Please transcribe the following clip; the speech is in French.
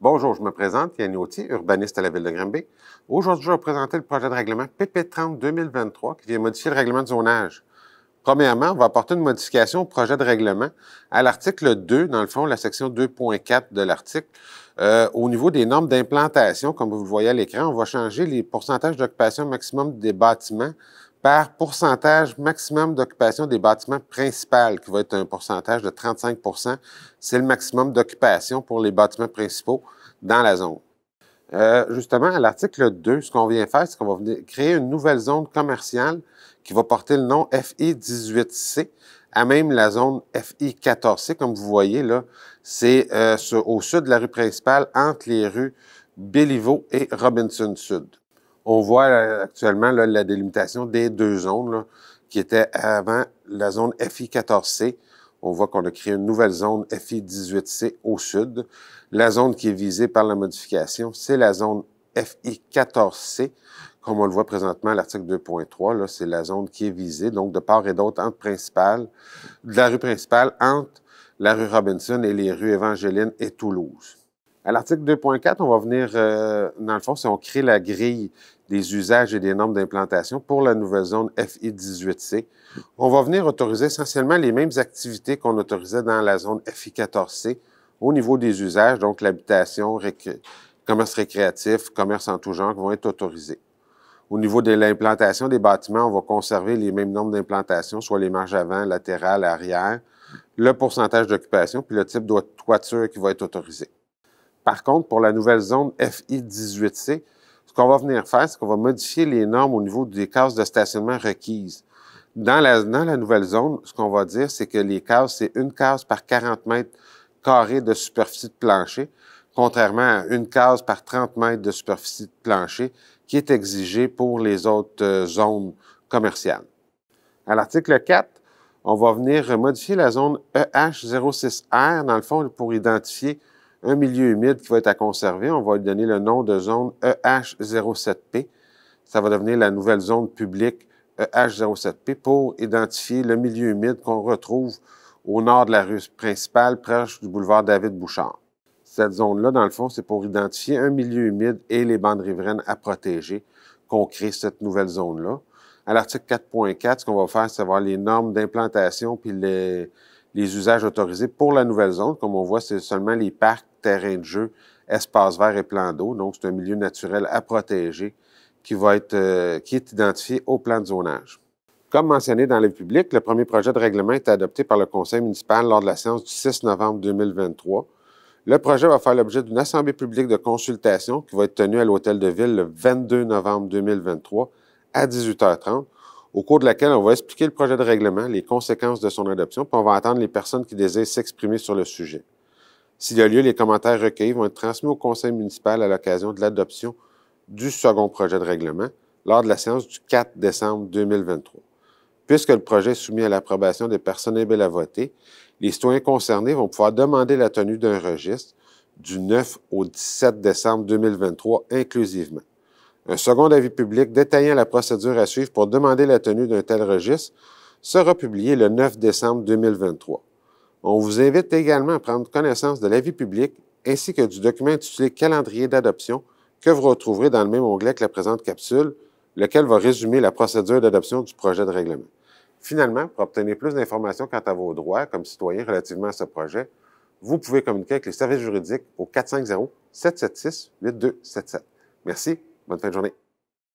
Bonjour, je me présente, Yann Autier, urbaniste à la Ville de Granby. Aujourd'hui, je vais vous présenter le projet de règlement PP30 2023 qui vient modifier le règlement de zonage. Premièrement, on va apporter une modification au projet de règlement à l'article 2, dans le fond, la section 2.4 de l'article. Euh, au niveau des normes d'implantation, comme vous le voyez à l'écran, on va changer les pourcentages d'occupation maximum des bâtiments par pourcentage maximum d'occupation des bâtiments principaux, qui va être un pourcentage de 35 C'est le maximum d'occupation pour les bâtiments principaux dans la zone. Euh, justement, à l'article 2, ce qu'on vient faire, c'est qu'on va venir créer une nouvelle zone commerciale qui va porter le nom FI18C à même la zone FI14C. Comme vous voyez, là, c'est euh, au sud de la rue principale, entre les rues Béliveau et Robinson Sud. On voit euh, actuellement la délimitation des deux zones qui étaient avant la zone FI14C. On voit qu'on a créé une nouvelle zone FI18C au sud. La zone qui est visée par la modification, c'est la zone FI14C. Comme on le voit présentement à l'article 2.3, c'est la zone qui est visée, donc de part et d'autre, entre principale, de la rue principale, entre la rue Robinson et les rues Évangéline et Toulouse. À l'article 2.4, on va venir, euh, dans le fond, si on crée la grille des usages et des normes d'implantation pour la nouvelle zone FI18C, on va venir autoriser essentiellement les mêmes activités qu'on autorisait dans la zone FI14C au niveau des usages, donc l'habitation, commerce récréatif, commerce en tout genre qui vont être autorisés. Au niveau de l'implantation des bâtiments, on va conserver les mêmes nombres d'implantation, soit les marges avant, latérales, arrière, le pourcentage d'occupation, puis le type de toiture qui va être autorisé. Par contre, pour la nouvelle zone FI18C, ce qu'on va venir faire, c'est qu'on va modifier les normes au niveau des cases de stationnement requises. Dans la, nouvelle zone, ce qu'on va dire, c'est que les cases, c'est une case par 40 mètres carrés de superficie de plancher, contrairement à une case par 30 mètres de superficie de plancher qui est exigée pour les autres euh, zones commerciales. À l'article 4, on va venir modifier la zone EH06R, dans le fond, pour identifier un milieu humide qui va être à conserver, on va lui donner le nom de zone EH07P. Ça va devenir la nouvelle zone publique EH07P pour identifier le milieu humide qu'on retrouve au nord de la rue principale, proche du boulevard David Bouchard. Cette zone-là, dans le fond, c'est pour identifier un milieu humide et les bandes riveraines à protéger qu'on crée cette nouvelle zone-là. À l'article 4.4, ce qu'on va faire, c'est avoir les normes d'implantation puis les, les usages autorisés pour la nouvelle zone. Comme on voit, c'est seulement les parcs, terrains de jeu, espaces verts et plans d'eau. Donc, c'est un milieu naturel à protéger qui, va être, euh, qui est identifié au plan de zonage. Comme mentionné dans le public, le premier projet de règlement est adopté par le conseil municipal lors de la séance du 6 novembre 2023. Le projet va faire l'objet d'une assemblée publique de consultation qui va être tenue à l'Hôtel de Ville le 22 novembre 2023 à 18h30 au cours de laquelle on va expliquer le projet de règlement, les conséquences de son adoption, puis on va attendre les personnes qui désirent s'exprimer sur le sujet. S'il y a lieu, les commentaires recueillis vont être transmis au conseil municipal à l'occasion de l'adoption du second projet de règlement lors de la séance du 4 décembre 2023. Puisque le projet est soumis à l'approbation des personnes habiles à voter, les citoyens concernés vont pouvoir demander la tenue d'un registre du 9 au 17 décembre 2023 inclusivement. Un second avis public détaillant la procédure à suivre pour demander la tenue d'un tel registre sera publié le 9 décembre 2023. On vous invite également à prendre connaissance de l'avis public ainsi que du document intitulé Calendrier d'adoption que vous retrouverez dans le même onglet que la présente capsule, lequel va résumer la procédure d'adoption du projet de règlement. Finalement, pour obtenir plus d'informations quant à vos droits comme citoyen relativement à ce projet, vous pouvez communiquer avec les services juridiques au 450-776-8277. Merci Bonne fin de journée.